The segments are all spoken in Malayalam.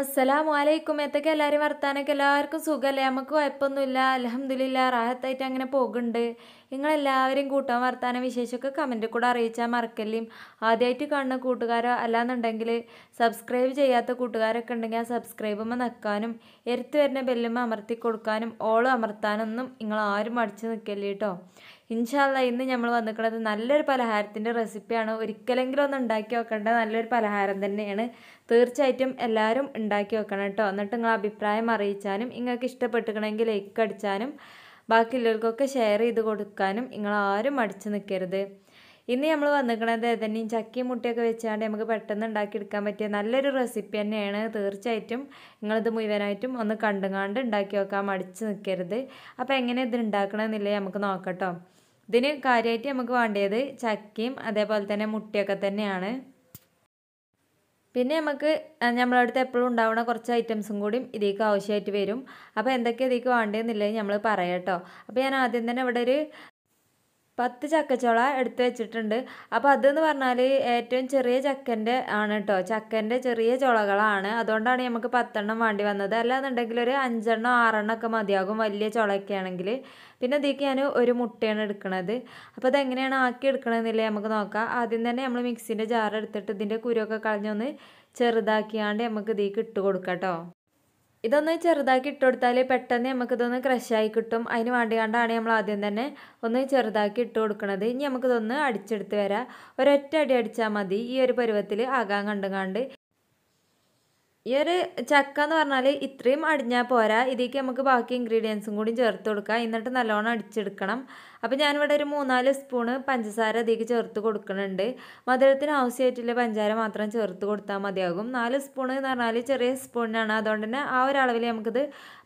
അസ്സലാമു അലൈക്കും എത്തൊക്കെ എല്ലാവരും വർത്താനൊക്കെ എല്ലാവർക്കും സുഖമല്ലേ നമുക്ക് കുഴപ്പമൊന്നുമില്ല അലഹമ്മദില്ല റാഹത്തായിട്ട് അങ്ങനെ പോകുന്നുണ്ട് നിങ്ങളെല്ലാവരും കൂട്ടാൻ വർത്താന വിശേഷമൊക്കെ കമൻറ്റിൽ കൂടെ അറിയിച്ചാൽ മറക്കല്ലേ ആദ്യമായിട്ട് കാണുന്ന കൂട്ടുകാരോ അല്ലാന്നുണ്ടെങ്കിൽ സബ്സ്ക്രൈബ് ചെയ്യാത്ത കൂട്ടുകാരൊക്കെ ഉണ്ടെങ്കിൽ ആ സബ്സ്ക്രൈബുമ്മ നിൽക്കാനും എരുത്തു വരുന്ന ബെല്ലുമ്മ അമർത്തി കൊടുക്കാനും ഓളും അമർത്താനൊന്നും നിങ്ങൾ ആരും മടിച്ച് നിൽക്കല്ലേ കേട്ടോ ഇൻഷാല്ല ഇന്ന് നമ്മൾ വന്നിരിക്കുന്നത് നല്ലൊരു പലഹാരത്തിൻ്റെ റെസിപ്പിയാണ് ഒരിക്കലെങ്കിലും ഒന്ന് ഉണ്ടാക്കി വെക്കേണ്ട നല്ലൊരു പലഹാരം തന്നെയാണ് തീർച്ചയായിട്ടും എല്ലാവരും ഉണ്ടാക്കി വെക്കണം കേട്ടോ എന്നിട്ട് നിങ്ങൾ അഭിപ്രായം അറിയിച്ചാലും നിങ്ങൾക്ക് ഇഷ്ടപ്പെട്ടിക്കണമെങ്കിൽ ലൈക്ക് അടിച്ചാലും ബാക്കിയുള്ളവർക്കൊക്കെ ഷെയർ ചെയ്ത് കൊടുക്കാനും നിങ്ങൾ ആരും അടിച്ചു നിൽക്കരുത് ഇന്ന് നമ്മൾ വന്നിരിക്കുന്നത് ഏതെന്നെയും ചക്കിയും മുട്ടയൊക്കെ വെച്ചാണ്ട് നമുക്ക് പെട്ടെന്ന് ഉണ്ടാക്കിയെടുക്കാൻ പറ്റിയ നല്ലൊരു റെസിപ്പി തന്നെയാണ് തീർച്ചയായിട്ടും നിങ്ങളിത് മുഴുവനായിട്ടും ഒന്ന് കണ്ടുകാണ്ട് ഉണ്ടാക്കി വെക്കാൻ മടിച്ച് നിൽക്കരുത് അപ്പോൾ എങ്ങനെ ഇത് ഉണ്ടാക്കണമെന്നില്ലേ നമുക്ക് നോക്കട്ടോ ഇതിന് കാര്യമായിട്ട് നമുക്ക് വേണ്ടത് ചക്കയും അതേപോലെ തന്നെ മുട്ടയൊക്കെ തന്നെയാണ് പിന്നെ നമുക്ക് നമ്മളടുത്ത് എപ്പോഴും ഉണ്ടാവുന്ന കുറച്ച് ഐറ്റംസും കൂടിയും ഇതിലേക്ക് ആവശ്യമായിട്ട് വരും അപ്പോൾ എന്തൊക്കെ ഇതിലേക്ക് വേണ്ടതെന്നില്ലെങ്കിൽ നമ്മൾ പറയാം കേട്ടോ അപ്പോൾ ഞാൻ ആദ്യം തന്നെ ഇവിടെ ഒരു പത്ത് ചക്കച്ചുള എടുത്ത് വെച്ചിട്ടുണ്ട് അപ്പോൾ അതെന്ന് പറഞ്ഞാൽ ഏറ്റവും ചെറിയ ചക്കൻ്റെ ആണ് കേട്ടോ ചക്കൻ്റെ ചെറിയ ചുളകളാണ് അതുകൊണ്ടാണ് നമുക്ക് പത്തെണ്ണം വേണ്ടി വന്നത് അല്ലാന്നുണ്ടെങ്കിൽ ഒരു അഞ്ചെണ്ണം ആറെണ്ണം ഒക്കെ മതിയാകും വലിയ ചുളയൊക്കെ ആണെങ്കിൽ പിന്നെ ഇതിലേക്ക് ഞാൻ ഒരു മുട്ടയാണ് എടുക്കുന്നത് അപ്പോൾ അതെങ്ങനെയാണ് ആക്കി എടുക്കണമെന്നില്ലേ നമുക്ക് നോക്കാം ആദ്യം തന്നെ നമ്മൾ മിക്സിൻ്റെ ജാർ എടുത്തിട്ട് ഇതിൻ്റെ കുരുവൊക്കെ കളഞ്ഞൊന്ന് ചെറുതാക്കിയാണ്ട് നമുക്ക് ഇതിലേക്ക് ഇട്ട് കൊടുക്കാം കേട്ടോ ഇതൊന്ന് ചെറുതാക്കി ഇട്ട് പെട്ടെന്ന് നമുക്കിതൊന്ന് ക്രഷായി കിട്ടും അതിന് വേണ്ടി കണ്ടാണ് നമ്മൾ ആദ്യം തന്നെ ഒന്ന് ചെറുതാക്കി ഇട്ട് കൊടുക്കുന്നത് ഇനി നമുക്കിതൊന്ന് അടിച്ചെടുത്ത് വരാം ഒരൊറ്റ അടി അടിച്ചാൽ മതി ഈ ഒരു പരുവത്തിൽ ആകാൻ കണ്ടുകാണ്ട് ഈ ഒരു ചക്ക എന്ന് പറഞ്ഞാൽ ഇത്രയും അടിഞ്ഞാൽ പോരാ ഇതിലേക്ക് നമുക്ക് ബാക്കി ഇൻഗ്രീഡിയൻസും കൂടി ചേർത്ത് കൊടുക്കാം എന്നിട്ട് നല്ലോണം അടിച്ചെടുക്കണം അപ്പോൾ ഞാനിവിടെ ഒരു മൂന്നാല് സ്പൂണ് പഞ്ചസാര അതിലേക്ക് ചേർത്ത് കൊടുക്കുന്നുണ്ട് മധുരത്തിന് ആവശ്യമായിട്ടുള്ള പഞ്ചസാര മാത്രം ചേർത്ത് കൊടുത്താൽ മതിയാകും നാല് സ്പൂണ് എന്ന് പറഞ്ഞാൽ ചെറിയ സ്പൂണിനാണ് അതുകൊണ്ട് തന്നെ ആ ഒരളവിൽ നമുക്കിത്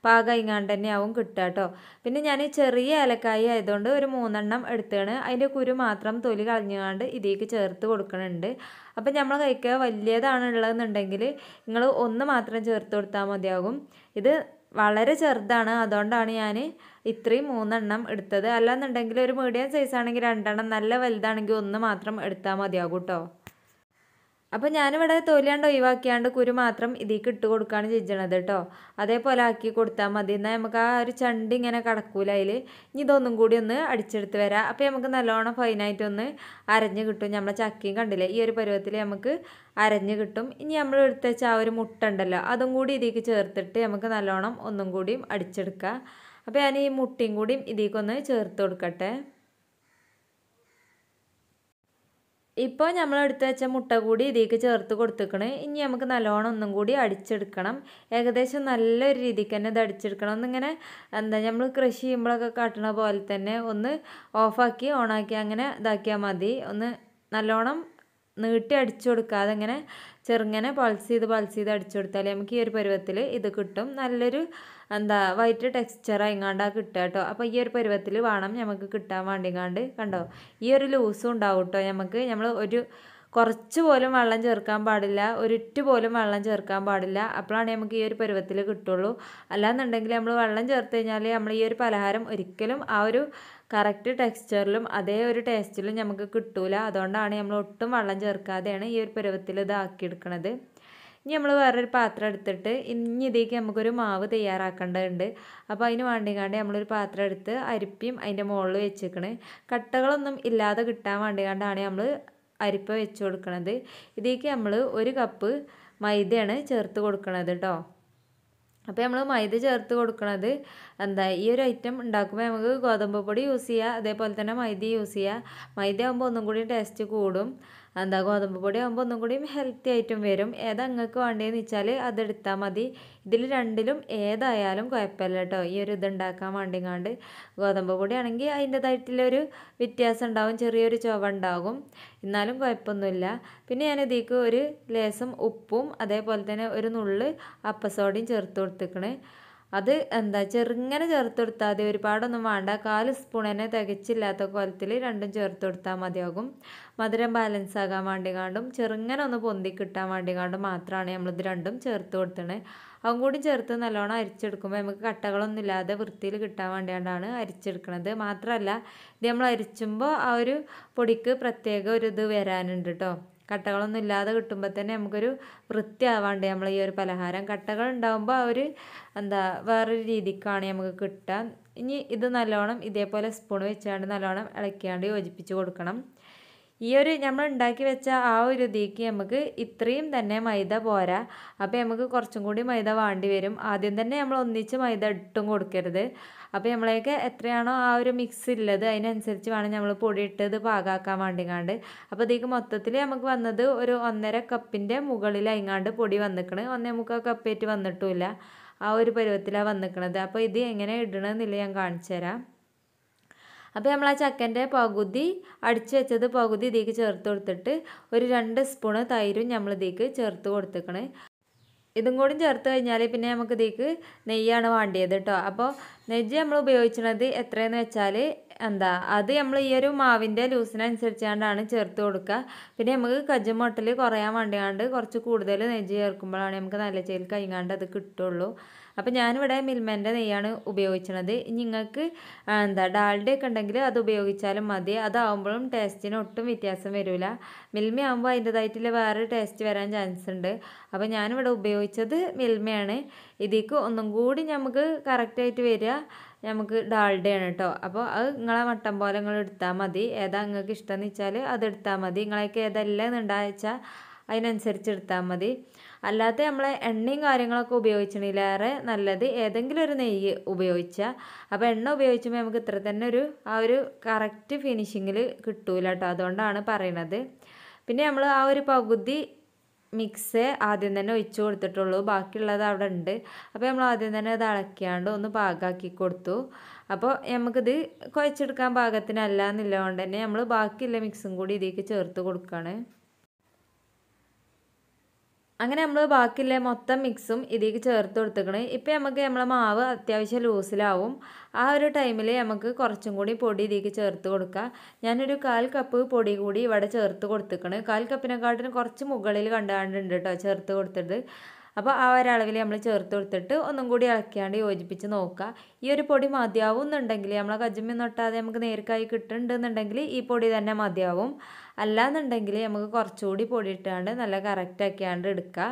പാകം ഇങ്ങാണ്ട് തന്നെയാവും കിട്ടുക കേട്ടോ പിന്നെ ഞാൻ ചെറിയ ഏലക്കായി ആയതുകൊണ്ട് ഒരു മൂന്നെണ്ണം എടുത്താണ് അതിൻ്റെ കുരു മാത്രം തൊലി കളഞ്ഞുകൊണ്ട് ഇതിലേക്ക് ചേർത്ത് കൊടുക്കുന്നുണ്ട് അപ്പം നമ്മൾ കഴിക്കുക വലിയതാണ് ഉള്ളതെന്നുണ്ടെങ്കിൽ നിങ്ങൾ ഒന്ന് മാത്രം ചേർത്ത് കൊടുത്താൽ മതിയാകും ഇത് വളരെ ചെറുതാണ് അതുകൊണ്ടാണ് ഞാൻ ഇത്രയും മൂന്നെണ്ണം എടുത്തത് അല്ലാന്നുണ്ടെങ്കിൽ ഒരു മീഡിയം സൈസാണെങ്കിൽ രണ്ടെണ്ണം നല്ല വലുതാണെങ്കിൽ ഒന്ന് മാത്രം എടുത്താൽ മതിയാകും കേട്ടോ അപ്പോൾ ഞാനിവിടെ തൊലിയാണ്ട് ഒഴിവാക്കിയാണ്ട് കുരു മാത്രം ഇതിലേക്ക് ഇട്ട് കൊടുക്കുകയാണ് ചെയ്യണത് കേട്ടോ അതേപോലെ ആക്കി കൊടുത്താൽ മതി എന്നാൽ നമുക്ക് ആ ഒരു ചണ്ടി ഇങ്ങനെ കടക്കൂല അതിൽ ഇനി ഇതൊന്നും കൂടി ഒന്ന് അടിച്ചെടുത്ത് വരാം അപ്പോൾ നമുക്ക് നല്ലോണം ഫൈനായിട്ടൊന്ന് അരഞ്ഞ് കിട്ടും നമ്മളെ ചക്കയും കണ്ടില്ലേ ഈ ഒരു പരുവത്തിൽ നമുക്ക് അരഞ്ഞ് കിട്ടും ഇനി നമ്മൾ എടുത്ത് വെച്ച ആ ഒരു മുട്ട ഉണ്ടല്ലോ അതും കൂടി ഇതിലേക്ക് ചേർത്തിട്ട് നമുക്ക് നല്ലോണം ഒന്നും കൂടിയും അടിച്ചെടുക്കാം അപ്പോൾ ഞാൻ ഈ മുട്ടയും കൂടിയും ഇതിലേക്കൊന്ന് ചേർത്ത് കൊടുക്കട്ടെ ഇപ്പോൾ നമ്മൾ എടുത്ത് വെച്ച മുട്ട കൂടി ഇതിലേക്ക് ചേർത്ത് കൊടുത്തേക്കണ് ഇനി നമുക്ക് നല്ലോണം ഒന്നും കൂടി അടിച്ചെടുക്കണം ഏകദേശം നല്ലൊരു രീതിക്ക് തന്നെ ഇത് അടിച്ചെടുക്കണം ഒന്നിങ്ങനെ എന്താ നമ്മൾ കൃഷി ചെയ്യുമ്പോഴൊക്കെ കാട്ടണ പോലെ തന്നെ ഒന്ന് ഓഫാക്കി ഓണാക്കി അങ്ങനെ ഇതാക്കിയാൽ മതി ഒന്ന് നല്ലോണം നീട്ടി അടിച്ചു കൊടുക്കാതെ ഇങ്ങനെ ചെറുങ്ങനെ പൾസ് ചെയ്ത് പൾസ് ചെയ്ത് അടിച്ചു കൊടുത്താൽ നമുക്ക് ഈ ഒരു പരുവത്തിൽ ഇത് കിട്ടും നല്ലൊരു എന്താ വൈറ്റ് ടെക്സ്ചർ എങ്ങാണ്ടാ കിട്ടുക കേട്ടോ അപ്പോൾ ഈ ഒരു പരുവത്തിൽ വേണം നമുക്ക് കിട്ടാൻ വേണ്ടി കണ്ട് കണ്ടോ ഈ ഒരു ലൂസും ഉണ്ടാവും കേട്ടോ നമുക്ക് നമ്മൾ ഒരു കുറച്ച് പോലും വെള്ളം ചേർക്കാൻ പാടില്ല ഒരിറ്റ് പോലും വെള്ളം ചേർക്കാൻ പാടില്ല അപ്പോഴാണ് നമുക്ക് ഈ ഒരു പരുവത്തിൽ കിട്ടുള്ളൂ അല്ലാന്നുണ്ടെങ്കിൽ നമ്മൾ വെള്ളം ചേർത്ത് കഴിഞ്ഞാൽ നമ്മൾ ഈ ഒരു പലഹാരം ഒരിക്കലും ആ ഒരു കറക്റ്റ് ടെക്സ്ചറിലും അതേ ഒരു ടേസ്റ്റിലും നമുക്ക് കിട്ടൂല അതുകൊണ്ടാണ് നമ്മൾ ഒട്ടും വെള്ളം ചേർക്കാതെയാണ് ഈ ഒരു പരുവത്തിൽ ഇതാക്കിയെടുക്കണത് ഇനി നമ്മൾ വേറൊരു പാത്രം എടുത്തിട്ട് ഇനി ഇതേക്ക് നമുക്കൊരു മാവ് തയ്യാറാക്കേണ്ടതുണ്ട് അപ്പോൾ അതിന് വേണ്ടിക്കാണ്ട് നമ്മളൊരു പാത്രം എടുത്ത് അരിപ്പയും അതിൻ്റെ മുകളിൽ വെച്ചേക്കണ് കട്ടകളൊന്നും ഇല്ലാതെ കിട്ടാൻ വേണ്ടിക്കാണ്ടാണ് നമ്മൾ അരിപ്പ വെച്ച് കൊടുക്കണത് ഇതിലേക്ക് നമ്മൾ ഒരു കപ്പ് മൈദയാണ് ചേർത്ത് കൊടുക്കണത് കേട്ടോ അപ്പോൾ നമ്മൾ മൈദ ചേർത്ത് കൊടുക്കണത് എന്താ ഈ ഒരു ഐറ്റം ഉണ്ടാക്കുമ്പോൾ നമുക്ക് ഗോതമ്പ് പൊടി യൂസ് ചെയ്യുക അതേപോലെ തന്നെ മൈദ യൂസ് ചെയ്യുക മൈദ ആകുമ്പോൾ ഒന്നും കൂടി ടേസ്റ്റ് കൂടും എന്താ ഗോതമ്പ് പൊടി ആകുമ്പോൾ ഒന്നും കൂടിയും ഹെൽത്തി ആയിട്ടും വരും ഏതാ നിങ്ങൾക്ക് വേണ്ടതെന്ന് വെച്ചാൽ അതെടുത്താൽ മതി ഇതിൽ രണ്ടിലും ഏതായാലും കുഴപ്പമില്ല കേട്ടോ ഈ ഒരു ഇതുണ്ടാക്കാൻ വേണ്ടിങ്ങാണ്ട് ഗോതമ്പ് പൊടി ആണെങ്കിൽ അതിൻ്റെതായിട്ടുള്ളൊരു വ്യത്യാസം ഉണ്ടാവും ചെറിയൊരു ചുവ ഉണ്ടാകും എന്നാലും കുഴപ്പമൊന്നുമില്ല പിന്നെ ഞാൻ ഇതിക്ക് ഒരു ലേസം ഉപ്പും അതേപോലെ തന്നെ ഒരു നുള്ള് അപ്പസോഡയും ചേർത്ത് കൊടുത്തേക്കണേ അത് എന്താ ചെറുങ്ങനെ ചേർത്ത് കൊടുത്താൽ മതി ഒരുപാടൊന്നും വേണ്ട കാല് സ്പൂൺ തന്നെ തികച്ചില്ലാത്ത കോലത്തിൽ രണ്ടും ചേർത്ത് കൊടുത്താൽ മതിയാകും മധുരം ബാലൻസ് ആകാൻ വേണ്ടി കാണ്ടും ചെറുങ്ങനെ ഒന്ന് പൊന്തി കിട്ടാൻ വേണ്ടി കാണ്ടും മാത്രമാണ് നമ്മളിത് രണ്ടും ചേർത്ത് കൊടുത്തണേ അതും കൂടി ചേർത്ത് നല്ലോണം അരിച്ചെടുക്കുമ്പോൾ നമുക്ക് കട്ടകളൊന്നും ഇല്ലാതെ വൃത്തിയിൽ കിട്ടാൻ വേണ്ടിയാണ് അരിച്ചെടുക്കണത് മാത്രമല്ല ഇത് നമ്മൾ അരിച്ചുമ്പോൾ ആ ഒരു പൊടിക്ക് പ്രത്യേക ഒരു ഇത് വരാനുണ്ട് കേട്ടോ കട്ടകളൊന്നും ഇല്ലാതെ കിട്ടുമ്പോൾ തന്നെ നമുക്കൊരു വൃത്തിയാവാണ്ട് നമ്മൾ ഈ ഒരു പലഹാരം കട്ടകൾ ഉണ്ടാകുമ്പോൾ ആ ഒരു എന്താ വേറൊരു രീതിക്കാണ് നമുക്ക് കിട്ടുക ഇനി ഇത് നല്ലോണം ഇതേപോലെ സ്പൂൺ വെച്ചാണ്ട് നല്ലോണം ഇളക്കിയാണ്ട് യോജിപ്പിച്ച് കൊടുക്കണം ഈ ഒരു നമ്മൾ ഉണ്ടാക്കി വെച്ച ആ ഒരു ഇതിക്ക് നമുക്ക് ഇത്രയും തന്നെ മൈദ പോരാ അപ്പോൾ നമുക്ക് കുറച്ചും കൂടി മൈദ വേണ്ടി വരും ആദ്യം തന്നെ നമ്മൾ ഒന്നിച്ച് മൈദ ഇട്ടും കൊടുക്കരുത് അപ്പോൾ നമ്മളേക്ക് എത്രയാണോ ആ ഒരു മിക്സ് ഉള്ളത് അതിനനുസരിച്ച് വേണം നമ്മൾ പൊടി ഇട്ടത് പാകാക്കാൻ വേണ്ടിങ്ങാണ്ട് അപ്പോൾ ഇതിക്ക് മൊത്തത്തിൽ നമുക്ക് വന്നത് ഒരു ഒന്നര കപ്പിൻ്റെ മുകളിലായിങ്ങാണ്ട് പൊടി വന്നിക്കണ് ഒന്നേ മുക്കാൽ കപ്പേറ്റ് വന്നിട്ടുമില്ല ആ ഒരു പരുവത്തിലാണ് വന്നിക്കണത് അപ്പോൾ ഇത് എങ്ങനെ ഇടണമെന്നില്ല ഞാൻ കാണിച്ചു തരാം അപ്പോൾ നമ്മൾ ആ ചക്കൻ്റെ പകുതി അടിച്ച് വെച്ചത് പകുതി ഇതിലേക്ക് ചേർത്ത് കൊടുത്തിട്ട് ഒരു രണ്ട് സ്പൂണ് തൈരും നമ്മൾ ഇതിലേക്ക് ചേർത്ത് കൊടുത്തേക്കണേ ഇതും കൂടി ചേർത്ത് കഴിഞ്ഞാൽ പിന്നെ നമുക്ക് ഇതിലേക്ക് നെയ്യാണ് വേണ്ടിയത് കേട്ടോ അപ്പോൾ നെജ്ജ് നമ്മൾ ഉപയോഗിക്കുന്നത് എത്രയെന്ന് വെച്ചാൽ എന്താ അത് നമ്മൾ ഈ ഒരു മാവിൻ്റെ ലൂസിനനുസരിച്ചാണ്ടാണ് ചേർത്ത് കൊടുക്കുക പിന്നെ നമുക്ക് കജ്ജമൊട്ടൽ കുറയാൻ വേണ്ടിയാണ്ട് കുറച്ച് കൂടുതൽ നെയ്യ് ചേർക്കുമ്പോഴാണ് നമുക്ക് നല്ല ചേൽ കഴിഞ്ഞാണ്ട് അത് കിട്ടുള്ളൂ അപ്പോൾ ഞാനിവിടെ മിൽമേൻ്റെ നെയ്യാണ് ഉപയോഗിച്ചത് നിങ്ങൾക്ക് എന്താ ഡാൽഡ ഒക്കെ ഉണ്ടെങ്കിൽ അത് ഉപയോഗിച്ചാലും മതി അതാവുമ്പോഴും ടേസ്റ്റിന് ഒട്ടും വ്യത്യാസം വരില്ല മിൽമ ആകുമ്പോൾ അതിൻ്റെതായിട്ടുള്ള വേറെ ടേസ്റ്റ് വരാൻ ചാൻസ് ഉണ്ട് അപ്പോൾ ഞാനിവിടെ ഉപയോഗിച്ചത് മിൽമയാണ് ഇതിലേക്ക് ഒന്നും കൂടി നമുക്ക് കറക്റ്റായിട്ട് വരിക നമുക്ക് ഡാൾഡയാണ് കേട്ടോ അപ്പോൾ അത് നിങ്ങളെ മട്ടൻ പോലെ നിങ്ങൾ എടുത്താൽ മതി ഏതാ നിങ്ങൾക്ക് ഇഷ്ടമെന്ന് വെച്ചാൽ അത് എടുത്താൽ മതി നിങ്ങളൊക്കെ ഏതെല്ലാം എന്നുണ്ടാ വെച്ചാൽ അതിനനുസരിച്ച് എടുത്താൽ മതി അല്ലാതെ നമ്മൾ എണ്ണയും കാര്യങ്ങളൊക്കെ ഏറെ നല്ലത് ഏതെങ്കിലും ഒരു നെയ്യ് ഉപയോഗിച്ചാൽ അപ്പോൾ എണ്ണ ഉപയോഗിച്ചുമ്പോൾ നമുക്ക് ഇത്ര തന്നെ ഒരു ആ ഒരു കറക്റ്റ് ഫിനിഷിങ്ങിൽ കിട്ടൂല കേട്ടോ അതുകൊണ്ടാണ് പറയണത് പിന്നെ നമ്മൾ ആ ഒരു പകുതി മിക്സ് ആദ്യം തന്നെ ഒഴിച്ചു കൊടുത്തിട്ടുള്ളൂ ബാക്കിയുള്ളത് അവിടെ ഉണ്ട് അപ്പോൾ നമ്മൾ ആദ്യം തന്നെ അത് ഇളക്കിയാണ്ട് ഒന്ന് പാകാക്കി കൊടുത്തു അപ്പോൾ നമുക്കിത് കുഴച്ചെടുക്കാൻ പാകത്തിനല്ല എന്നുള്ളതുകൊണ്ട് തന്നെ നമ്മൾ ബാക്കിയുള്ള മിക്സും കൂടി ഇതിലേക്ക് ചേർത്ത് കൊടുക്കുകയാണ് അങ്ങനെ നമ്മൾ ബാക്കിയുള്ള മൊത്തം മിക്സും ഇതിലേക്ക് ചേർത്ത് കൊടുത്തേക്കണ് ഇപ്പം നമുക്ക് നമ്മളെ മാവ് അത്യാവശ്യം ലൂസിലാവും ആ ഒരു ടൈമിൽ നമുക്ക് കുറച്ചും കൂടി പൊടി ഇതിലേക്ക് ചേർത്ത് കൊടുക്കുക ഞാനൊരു കാൽ കപ്പ് പൊടി കൂടി ഇവിടെ ചേർത്ത് കൊടുത്തേക്കണ് കാൽ കപ്പിനെക്കാട്ടിന് കുറച്ച് മുകളിൽ കണ്ടാണ്ടുണ്ട് കേട്ടോ ചേർത്ത് കൊടുത്തിട്ട് അപ്പോൾ ആ ഒരളവിൽ നമ്മൾ ചേർത്ത് കൊടുത്തിട്ട് ഒന്നും കൂടി ഇളക്കിയാണ്ട് യോജിപ്പിച്ച് നോക്കുക ഈ ഒരു പൊടി മതിയാവും എന്നുണ്ടെങ്കിൽ നമ്മളെ കജ്ജമ്മ നൊട്ടാതെ നമുക്ക് നേർക്കായി കിട്ടുന്നുണ്ടെന്നുണ്ടെങ്കിൽ ഈ പൊടി തന്നെ മതിയാവും അല്ലാന്നുണ്ടെങ്കിൽ നമുക്ക് കുറച്ചുകൂടി പൊടി ഇട്ടാണ്ട് നല്ല കറക്റ്റ് ആക്കിയാണ്ട് എടുക്കുക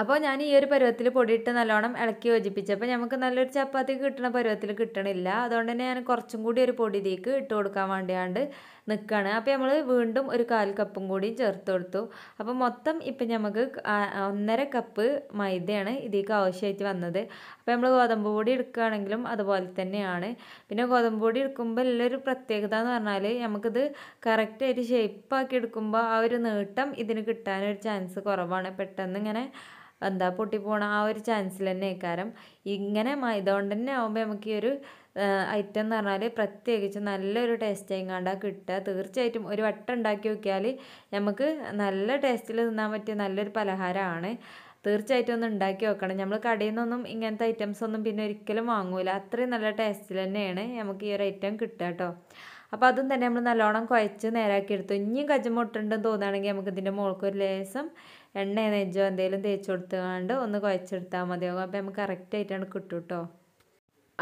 അപ്പോൾ ഞാൻ ഈ ഒരു പരുവത്തിൽ പൊടിയിട്ട് നല്ലോണം ഇളക്കി യോജിപ്പിച്ചപ്പോൾ നമുക്ക് നല്ലൊരു ചപ്പാത്തി കിട്ടുന്ന പരുവത്തിൽ കിട്ടണില്ല അതുകൊണ്ട് തന്നെ ഞാൻ കുറച്ചും കൂടി ഒരു പൊടി ഇതിലേക്ക് ഇട്ട് കൊടുക്കാൻ വേണ്ടിയാണ്ട് നിൽക്കുകയാണ് അപ്പോൾ നമ്മൾ വീണ്ടും ഒരു കാൽ കപ്പും കൂടി ചേർത്ത് കൊടുത്തു അപ്പോൾ മൊത്തം ഇപ്പം നമുക്ക് ഒന്നര കപ്പ് മൈദയാണ് ഇതിലേക്ക് ആവശ്യമായിട്ട് വന്നത് അപ്പോൾ നമ്മൾ ഗോതമ്പ് പൊടി എടുക്കുകയാണെങ്കിലും അതുപോലെ തന്നെയാണ് പിന്നെ ഗോതമ്പ് പൊടി എടുക്കുമ്പോൾ ഉള്ളൊരു പ്രത്യേകത എന്ന് പറഞ്ഞാൽ നമുക്കിത് കറക്റ്റായിട്ട് ഷേപ്പാക്കി എടുക്കുമ്പോൾ ആ ഒരു നീട്ടം ഇതിന് കിട്ടാനൊരു ചാൻസ് കുറവാണ് പെട്ടെന്ന് ഇങ്ങനെ എന്താ പൊട്ടിപ്പോണ ആ ഒരു ചാൻസിൽ തന്നെ കാരണം ഇങ്ങനെ മൈദ കൊണ്ട് തന്നെ ആകുമ്പോൾ നമുക്ക് ഈ ഒരു ഐറ്റം എന്ന് പറഞ്ഞാൽ പ്രത്യേകിച്ച് നല്ലൊരു ടേസ്റ്റ് എങ്ങാണ്ടാണ് കിട്ടുക തീർച്ചയായിട്ടും ഒരു വട്ടം ഉണ്ടാക്കി നോക്കിയാൽ നമുക്ക് നല്ല ടേസ്റ്റിൽ തിന്നാൻ പറ്റിയ നല്ലൊരു പലഹാരമാണ് തീർച്ചയായിട്ടും ഒന്ന് ഉണ്ടാക്കി വെക്കണം നമ്മൾ കടയിൽ നിന്നൊന്നും ഇങ്ങനത്തെ ഐറ്റംസ് ഒന്നും പിന്നെ ഒരിക്കലും വാങ്ങൂല അത്രയും നല്ല ടേസ്റ്റിൽ തന്നെയാണ് നമുക്ക് ഈ ഒരു ഐറ്റം കിട്ടുക കേട്ടോ അപ്പോൾ അതും തന്നെ നമ്മൾ നല്ലോണം കുഴച്ച് നേരാക്കി എടുത്തു ഇനിയും കജ്ജമുട്ടുണ്ടെന്ന് തോന്നുകയാണെങ്കിൽ നമുക്ക് ഇതിൻ്റെ മുകൾക്ക് ഒരു ലേസം എണ്ണ നെജ്ജോ എന്തെങ്കിലും തേച്ച് കൊടുത്തുകൊണ്ട് ഒന്ന് കുഴച്ചെടുത്താൽ മതിയാകും അപ്പോൾ നമുക്ക് ആയിട്ടാണ് കിട്ടും കേട്ടോ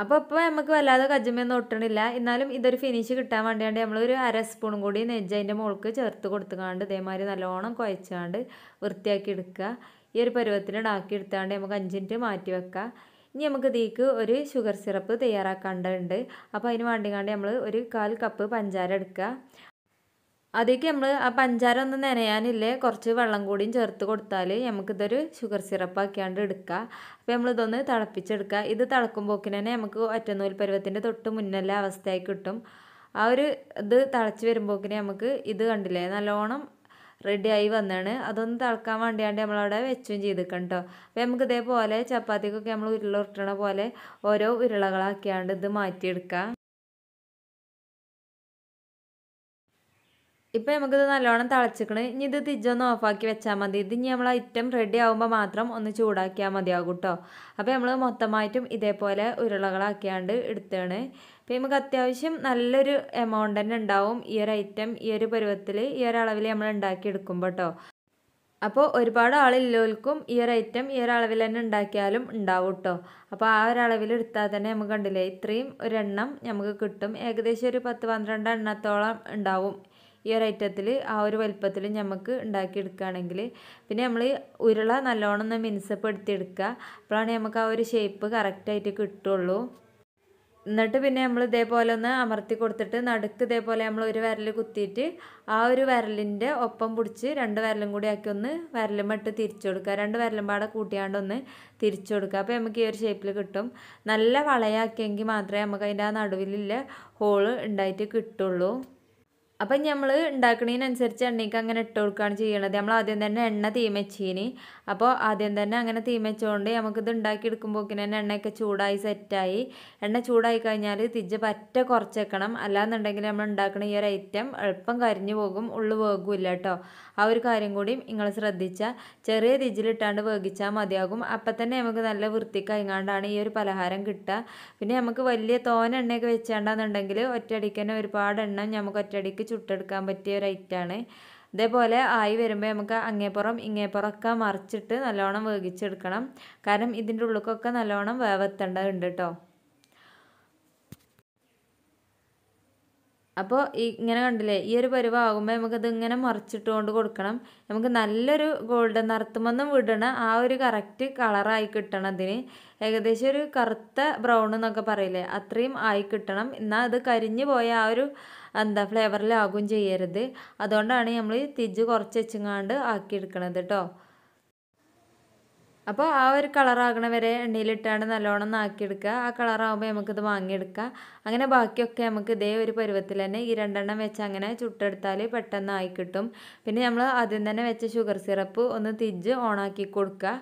അപ്പോൾ ഇപ്പോൾ നമുക്ക് വല്ലാതെ കജ്ജമയൊന്നും ഒട്ടണില്ല എന്നാലും ഇതൊരു ഫിനിഷ് കിട്ടാൻ വേണ്ടിയാണ്ട് നമ്മളൊരു അര സ്പൂണും കൂടി നെജ്ജ് അതിൻ്റെ മുകൾക്ക് ചേർത്ത് കൊടുത്തുകൊണ്ട് ഇതേമാതിരി നല്ലോണം കുഴച്ചുകൊണ്ട് വൃത്തിയാക്കി എടുക്കുക ഈ ഒരു ഉണ്ടാക്കി എടുത്താണ്ട് നമുക്ക് അഞ്ച് മിനിറ്റ് മാറ്റി വെക്കാം ഇനി നമുക്ക് ഇതിലേക്ക് ഒരു ഷുഗർ സിറപ്പ് തയ്യാറാക്കേണ്ടതുണ്ട് അപ്പോൾ അതിന് വേണ്ടി കണ്ട് നമ്മൾ ഒരു കാൽ കപ്പ് പഞ്ചാര എടുക്കുക അതേക്ക് നമ്മൾ ആ പഞ്ചാര ഒന്ന് നനയാനില്ലേ കുറച്ച് വെള്ളം കൂടിയും ചേർത്ത് കൊടുത്താൽ നമുക്കിതൊരു ഷുഗർ സിറപ്പ് ആക്കിയാണ്ട് എടുക്കുക അപ്പോൾ നമ്മളിതൊന്ന് തിളപ്പിച്ചെടുക്കുക ഇത് തിളക്കുമ്പോക്കിന് തന്നെ നമുക്ക് ഒറ്റനൂൽ പരുവത്തിൻ്റെ തൊട്ട് മുന്നല്ല അവസ്ഥയായി കിട്ടും ആ ഒരു ഇത് തിളച്ച് വരുമ്പോക്കിന് നമുക്ക് ഇത് കണ്ടില്ലേ നല്ലോണം റെഡിയായി വന്നാണ് അതൊന്ന് തിളക്കാൻ വേണ്ടിയാണ്ട് നമ്മളവിടെ വെച്ചും ചെയ്തിക്കണം കേട്ടോ അപ്പോൾ നമുക്ക് ഇതേപോലെ ചപ്പാത്തിക്കൊക്കെ നമ്മൾ ഉരുള ഉരുട്ടണ പോലെ ഓരോ ഉരുളകളാക്കിയാണ്ട് ഇത് മാറ്റിയെടുക്കുക ഇപ്പം നമുക്കിത് നല്ലോണം തിളച്ചിക്കണേ ഇനി ഇത് തിരിച്ചൊന്ന് ഓഫാക്കി വെച്ചാൽ മതി ഇത് ഇനി നമ്മൾ ഐറ്റം റെഡി ആകുമ്പോൾ മാത്രം ഒന്ന് ചൂടാക്കിയാൽ മതിയാകും കേട്ടോ അപ്പോൾ നമ്മൾ മൊത്തമായിട്ടും ഇതേപോലെ ഉരുളകളാക്കിയാണ്ട് എടുത്താണ് അപ്പോൾ നമുക്ക് അത്യാവശ്യം നല്ലൊരു എമൗണ്ട് തന്നെ ഉണ്ടാവും ഈ ഒരു ഐറ്റം ഈ ഒരു പരുവത്തിൽ ഈ ഒരു അളവിൽ നമ്മൾ എടുക്കുമ്പോൾ കേട്ടോ അപ്പോൾ ഒരുപാട് ആളില്ലോൽക്കും ഈ ഒരു ഐറ്റം ഈ ഒരു അളവിൽ തന്നെ ഉണ്ടാക്കിയാലും ഉണ്ടാവും കേട്ടോ അപ്പോൾ ആ ഒരു അളവിൽ എടുത്താൽ തന്നെ നമുക്ക് കണ്ടില്ലേ ഇത്രയും ഒരെണ്ണം നമുക്ക് കിട്ടും ഏകദേശം ഒരു പത്ത് പന്ത്രണ്ട് എണ്ണത്തോളം ഉണ്ടാവും ഈ ഒരു ഐറ്റത്തിൽ ആ ഒരു വലിപ്പത്തിൽ നമുക്ക് ഉണ്ടാക്കിയെടുക്കുകയാണെങ്കിൽ പിന്നെ നമ്മൾ ഉരുള നല്ലോണം ഒന്ന് മിനുസപ്പെടുത്തിയെടുക്കുക അപ്പോഴാണ് നമുക്ക് ആ ഒരു ഷേപ്പ് കറക്റ്റായിട്ട് കിട്ടുള്ളൂ എന്നിട്ട് പിന്നെ നമ്മൾ ഇതേപോലെ ഒന്ന് അമർത്തി കൊടുത്തിട്ട് നടുക്ക് ഇതേപോലെ നമ്മൾ ഒരു വിരൽ കുത്തിയിട്ട് ആ ഒരു വിരലിൻ്റെ ഒപ്പം പിടിച്ച് രണ്ട് വിരലും കൂടി ആക്കി ഒന്ന് മട്ട് തിരിച്ചു കൊടുക്കുക രണ്ട് വിരലും പാടെ കൂട്ടിയാണ്ട് ഒന്ന് തിരിച്ചു കൊടുക്കുക അപ്പോൾ നമുക്ക് ഈ ഒരു ഷേപ്പിൽ കിട്ടും നല്ല വളയാക്കിയെങ്കിൽ മാത്രമേ നമുക്ക് അതിൻ്റെ ആ നടുവിലുള്ള ഹോള് ഉണ്ടായിട്ട് കിട്ടുള്ളൂ അപ്പം നമ്മൾ ഉണ്ടാക്കുന്നതിനനുസരിച്ച് എണ്ണയ്ക്ക് അങ്ങനെ ഇട്ട് കൊടുക്കുകയാണ് ചെയ്യണത് നമ്മൾ ആദ്യം തന്നെ എണ്ണ തീമച്ചീന് അപ്പോൾ ആദ്യം തന്നെ അങ്ങനെ തീമച്ചുകൊണ്ട് നമുക്കിത് ഉണ്ടാക്കിയെടുക്കുമ്പോക്കിന് തന്നെ എണ്ണയൊക്കെ ചൂടായി സെറ്റായി എണ്ണ ചൂടായി കഴിഞ്ഞാൽ തിജ്ജ പറ്റ കുറച്ച് വെക്കണം അല്ലാന്നുണ്ടെങ്കിൽ നമ്മൾ ഉണ്ടാക്കുന്ന ഈ ഒരു ഐറ്റം എളുപ്പം കരിഞ്ഞു പോകും ഉള്ളു വേകില്ല കേട്ടോ ആ ഒരു കാര്യം കൂടി നിങ്ങൾ ശ്രദ്ധിച്ചാൽ ചെറിയ തിജ്ജിലിട്ടാണ്ട് വേഗിച്ചാൽ മതിയാകും അപ്പം തന്നെ നമുക്ക് നല്ല വൃത്തിക്ക് അയങ്ങാണ്ടാണ് ഈ ഒരു പലഹാരം കിട്ടുക പിന്നെ നമുക്ക് വലിയ തോന എണ്ണയൊക്കെ വെച്ചാണ്ടാന്നുണ്ടെങ്കിൽ ഒറ്റയടിക്ക് തന്നെ ഒരുപാട് എണ്ണ നമുക്ക് ഒറ്റയടിക്ക് ചുട്ടെടുക്കാൻ പറ്റിയ ഒരു ഐറ്റമാണ് ഇതേപോലെ ആയി വരുമ്പോൾ നമുക്ക് അങ്ങേപ്പുറം ഒക്കെ മറിച്ചിട്ട് നല്ലോണം വേവിച്ചെടുക്കണം കാരണം ഇതിൻ്റെ ഉള്ളിലേക്കൊക്കെ നല്ലോണം വേവത്തേണ്ടതുണ്ട് കേട്ടോ അപ്പോൾ ഈ ഇങ്ങനെ കണ്ടില്ലേ ഈ ഒരു പരുവാകുമ്പോൾ നമുക്കത് ഇങ്ങനെ മറിച്ചിട്ടുകൊണ്ട് കൊടുക്കണം നമുക്ക് നല്ലൊരു ഗോൾഡൻ നിറത്തുമൊന്നും വിടണം ആ ഒരു കറക്റ്റ് കളറായി കിട്ടണം അതിന് ഏകദേശം ഒരു കറുത്ത ബ്രൗൺ എന്നൊക്കെ പറയില്ലേ അത്രയും ആയി കിട്ടണം എന്നാൽ അത് കരിഞ്ഞു പോയ ആ ഒരു എന്താ ഫ്ലേവറിലാകും ചെയ്യരുത് അതുകൊണ്ടാണ് നമ്മൾ തിജ് കുറച്ച് ആക്കി ആക്കിയെടുക്കണത് കേട്ടോ അപ്പോൾ ആ ഒരു കളറാകണ വരെ എണ്ണയിലിട്ടാണ് നല്ലോണം നാക്കിയെടുക്കുക ആ കളറാകുമ്പോൾ നമുക്കിത് വാങ്ങിയെടുക്കുക അങ്ങനെ ബാക്കിയൊക്കെ നമുക്ക് ഇതേ ഒരു പരുവത്തിൽ തന്നെ ഈ രണ്ടെണ്ണം വെച്ച് അങ്ങനെ ചുട്ടെടുത്താൽ പെട്ടെന്ന് ആയി കിട്ടും പിന്നെ നമ്മൾ ആദ്യം തന്നെ വെച്ച ഷുഗർ സിറപ്പ് ഒന്ന് തിജ്ജ് ഓണാക്കി കൊടുക്കുക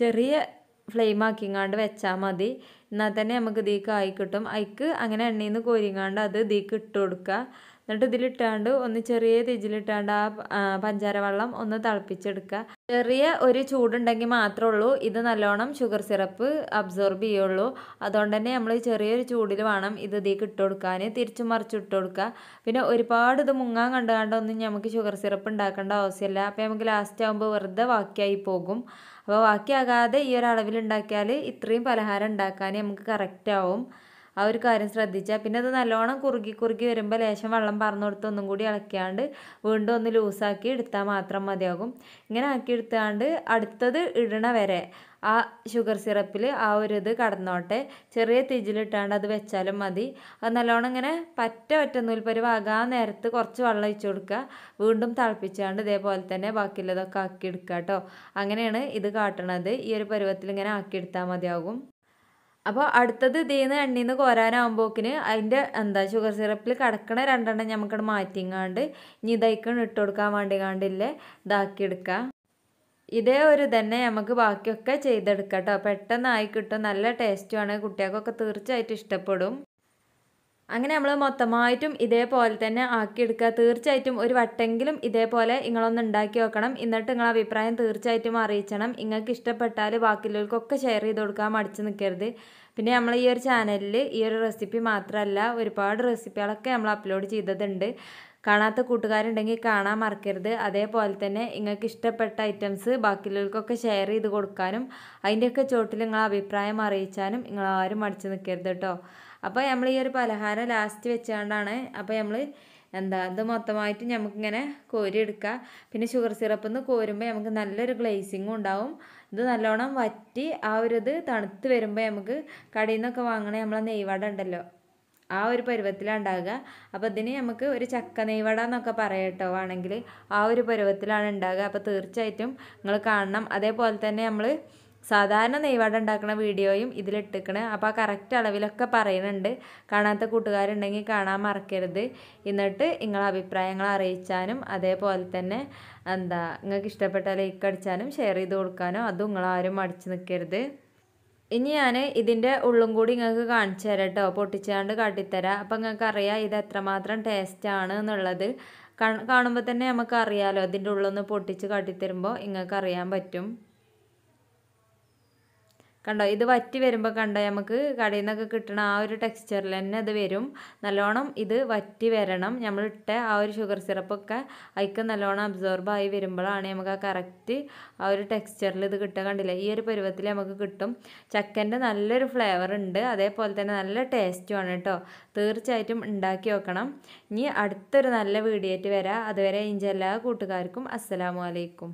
ചെറിയ ഫ്ലെയിം ആക്കിങ്ങാണ്ട് വെച്ചാൽ മതി എന്നാൽ തന്നെ നമുക്ക് ഇതിക്ക് ആയി കിട്ടും അതിക്ക് അങ്ങനെ എണ്ണയിൽ നിന്ന് കോരിങ്ങാണ്ട് അത് ഇതിക്ക് ഇട്ട് കൊടുക്കുക എന്നിട്ട് ഇതിലിട്ടാണ്ട് ഒന്ന് ചെറിയ തിജിലിട്ടാണ്ട് ആ പഞ്ചാര വെള്ളം ഒന്ന് തിളപ്പിച്ചെടുക്കുക ചെറിയ ഒരു ചൂടുണ്ടെങ്കിൽ മാത്രമേ ഉള്ളൂ ഇത് നല്ലോണം ഷുഗർ സിറപ്പ് അബ്സോർബ് ചെയ്യുള്ളൂ അതുകൊണ്ട് തന്നെ നമ്മൾ ചെറിയൊരു ചൂടിൽ വേണം ഇത് ഇതിലേക്ക് ഇട്ട് കൊടുക്കാൻ തിരിച്ചും മറിച്ച് ഇട്ട് കൊടുക്കുക പിന്നെ ഒരുപാട് ഇത് മുങ്ങാൻ കണ്ടുകൊണ്ടൊന്നും കണ്ടൊന്നും നമുക്ക് ഷുഗർ സിറപ്പ് ഉണ്ടാക്കേണ്ട ആവശ്യമില്ല അപ്പോൾ നമുക്ക് ലാസ്റ്റ് ആകുമ്പോൾ വെറുതെ വാക്കിയായി പോകും അപ്പോൾ വാക്കിയാകാതെ ഈ ഒരളവിൽ അളവിൽ ഉണ്ടാക്കിയാൽ ഇത്രയും പലഹാരം ഉണ്ടാക്കാൻ നമുക്ക് കറക്റ്റാവും ആ ഒരു കാര്യം ശ്രദ്ധിച്ചാൽ പിന്നെ അത് നല്ലോണം കുറുകി കുറുകി വരുമ്പോൾ ലേശം വെള്ളം പറഞ്ഞു കൊടുത്ത് ഒന്നും കൂടി ഇളക്കിയാണ്ട് വീണ്ടും ഒന്ന് ലൂസാക്കി എടുത്താൽ മാത്രം മതിയാകും ഇങ്ങനെ ആക്കി എടുത്താണ്ട് അടുത്തത് ഇടണ വരെ ആ ഷുഗർ സിറപ്പിൽ ആ ഒരു ഇത് കടന്നോട്ടെ ചെറിയ തിജിലിട്ടാണ്ട് അത് വെച്ചാലും മതി അത് നല്ലോണം ഇങ്ങനെ പറ്റ ഒറ്റ നൂൽപ്പരുവ് നേരത്ത് കുറച്ച് വെള്ളം ഒഴിച്ചു കൊടുക്കുക വീണ്ടും തിളപ്പിച്ചാണ്ട് ഇതേപോലെ തന്നെ ബാക്കിയുള്ളതൊക്കെ ആക്കി എടുക്കുക കേട്ടോ അങ്ങനെയാണ് ഇത് കാട്ടണത് ഈ ഒരു പരുവത്തിൽ ഇങ്ങനെ ആക്കിയെടുത്താൽ മതിയാകും അപ്പോൾ അടുത്തത് ഇതേന്ന് എണ്ണയിൽ നിന്ന് കോരാനാകുമ്പോക്കിന് അതിൻ്റെ എന്താ ഷുഗർ സിറപ്പിൽ കിടക്കണ രണ്ടെണ്ണം നമുക്കവിടെ മാറ്റിങ്ങാണ്ട് ഇനി ഇതൈക്കണ് ഇട്ട് കൊടുക്കാൻ വേണ്ടി കാണ്ടില്ലേ ഇതാക്കിയെടുക്കാം ഇതേ ഒരു തന്നെ നമുക്ക് ബാക്കിയൊക്കെ ചെയ്തെടുക്കാം കേട്ടോ പെട്ടെന്നായി കിട്ടും നല്ല ടേസ്റ്റുമാണ് കുട്ടികൾക്കൊക്കെ തീർച്ചയായിട്ടും ഇഷ്ടപ്പെടും അങ്ങനെ നമ്മൾ മൊത്തമായിട്ടും ഇതേപോലെ തന്നെ ആക്കിയെടുക്കുക തീർച്ചയായിട്ടും ഒരു വട്ടെങ്കിലും ഇതേപോലെ നിങ്ങളൊന്ന് ഉണ്ടാക്കി വെക്കണം എന്നിട്ട് നിങ്ങൾ അഭിപ്രായം തീർച്ചയായിട്ടും അറിയിക്കണം നിങ്ങൾക്ക് ഇഷ്ടപ്പെട്ടാൽ ബാക്കിയുള്ളവർക്കൊക്കെ ഷെയർ ചെയ്ത് കൊടുക്കാൻ മടിച്ച് നിൽക്കരുത് പിന്നെ നമ്മൾ ഈ ഒരു ചാനലിൽ ഈ ഒരു റെസിപ്പി മാത്രമല്ല ഒരുപാട് റെസിപ്പികളൊക്കെ നമ്മൾ അപ്ലോഡ് ചെയ്തിട്ടുണ്ട് കാണാത്ത കൂട്ടുകാരുണ്ടെങ്കിൽ കാണാൻ മറക്കരുത് അതേപോലെ തന്നെ നിങ്ങൾക്ക് ഇഷ്ടപ്പെട്ട ഐറ്റംസ് ബാക്കിയുള്ളവർക്കൊക്കെ ഷെയർ ചെയ്ത് കൊടുക്കാനും അതിൻ്റെയൊക്കെ ചോട്ടിൽ നിങ്ങളെ അഭിപ്രായം അറിയിച്ചാലും നിങ്ങൾ ആരും മടിച്ച് നിൽക്കരുത് കേട്ടോ അപ്പോൾ നമ്മൾ ഈ ഒരു പലഹാരം ലാസ്റ്റ് വെച്ചുകൊണ്ടാണ് അപ്പോൾ നമ്മൾ എന്താ ഇത് മൊത്തമായിട്ട് നമുക്കിങ്ങനെ കോരിയെടുക്കുക പിന്നെ ഷുഗർ സിറപ്പ് എന്ന് കോരുമ്പോൾ നമുക്ക് നല്ലൊരു ഗ്ലേസിംഗ് ഉണ്ടാവും ഇത് നല്ലോണം വറ്റി ആ ഒരു ഇത് തണുത്ത് വരുമ്പോൾ നമുക്ക് കടയിൽ നിന്നൊക്കെ വാങ്ങണ നമ്മളെ നെയ്വട ഉണ്ടല്ലോ ആ ഒരു പരുവത്തിലാണ് ഉണ്ടാകുക അപ്പോൾ ഇതിന് നമുക്ക് ഒരു ചക്ക നെയ്വട എന്നൊക്കെ പറയട്ടോ ആണെങ്കിൽ ആ ഒരു പരുവത്തിലാണ് ഉണ്ടാകുക അപ്പോൾ തീർച്ചയായിട്ടും നിങ്ങൾ കാണണം അതേപോലെ തന്നെ നമ്മൾ സാധാരണ നെയ്വാട ഉണ്ടാക്കുന്ന വീഡിയോയും ഇതിലിട്ടിക്കണ് അപ്പോൾ ആ കറക്റ്റ് അളവിലൊക്കെ പറയുന്നുണ്ട് കാണാത്ത കൂട്ടുകാരുണ്ടെങ്കിൽ കാണാൻ മറക്കരുത് എന്നിട്ട് നിങ്ങളെ അഭിപ്രായങ്ങൾ അറിയിച്ചാനും അതേപോലെ തന്നെ എന്താ നിങ്ങൾക്ക് ഇഷ്ടപ്പെട്ട ലൈക്ക് അടിച്ചാനും ഷെയർ ചെയ്ത് കൊടുക്കാനും അതും നിങ്ങളാരും അടിച്ചു നിൽക്കരുത് ഇനി ഞാൻ ഇതിൻ്റെ ഉള്ളും കൂടി നിങ്ങൾക്ക് കാണിച്ചു തരാം കേട്ടോ പൊട്ടിച്ചാണ്ട് കാട്ടിത്തരാം അപ്പം നിങ്ങൾക്ക് അറിയാം ഇത് എത്രമാത്രം ടേസ്റ്റാണ് എന്നുള്ളത് കാണുമ്പോൾ തന്നെ നമുക്ക് അറിയാമല്ലോ ഇതിൻ്റെ ഉള്ളൊന്ന് പൊട്ടിച്ച് കാട്ടിത്തരുമ്പോൾ നിങ്ങൾക്ക് അറിയാൻ പറ്റും കണ്ടോ ഇത് വറ്റി വരുമ്പോൾ കണ്ടോ നമുക്ക് കടയിൽ നിന്നൊക്കെ കിട്ടണ ആ ഒരു ടെക്സ്ചറിൽ തന്നെ അത് വരും നല്ലോണം ഇത് വറ്റി വരണം നമ്മൾ ഇട്ട ആ ഒരു ഷുഗർ സിറപ്പൊക്കെ അതിക്ക് നല്ലോണം അബ്സോർബ് ആയി വരുമ്പോഴാണ് നമുക്ക് ആ കറക്റ്റ് ആ ഒരു ടെക്സ്ചറിൽ ഇത് കിട്ടുക കണ്ടില്ല ഈ ഒരു പരുവത്തിൽ നമുക്ക് കിട്ടും ചക്കൻ്റെ നല്ലൊരു ഫ്ലേവർ ഉണ്ട് അതേപോലെ തന്നെ നല്ല ടേസ്റ്റുമാണ് കേട്ടോ തീർച്ചയായിട്ടും ഉണ്ടാക്കി വെക്കണം ഇനി അടുത്തൊരു നല്ല വീഡിയോ ആയിട്ട് വരാം അതുവരെ ഇഞ്ചെല്ലാ കൂട്ടുകാർക്കും അസ്സലാമലൈക്കും